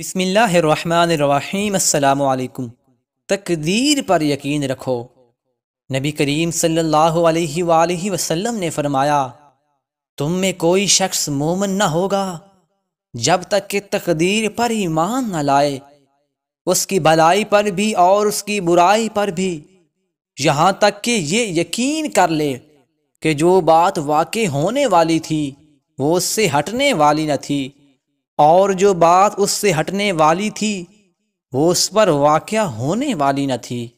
बसमिल्लाम तकदीर पर यकीन रखो नबी करीम सल्लल्लाहु अलैहि सल्ला वसल्लम ने फरमाया तुम में कोई शख्स मोमन न होगा जब तक कि तकदीर पर ईमान न लाए उसकी भलाई पर भी और उसकी बुराई पर भी यहाँ तक कि ये यकीन कर ले कि जो बात वाक़ होने वाली थी वो उससे हटने वाली न थी और जो बात उससे हटने वाली थी वो उस पर वाक़ होने वाली न थी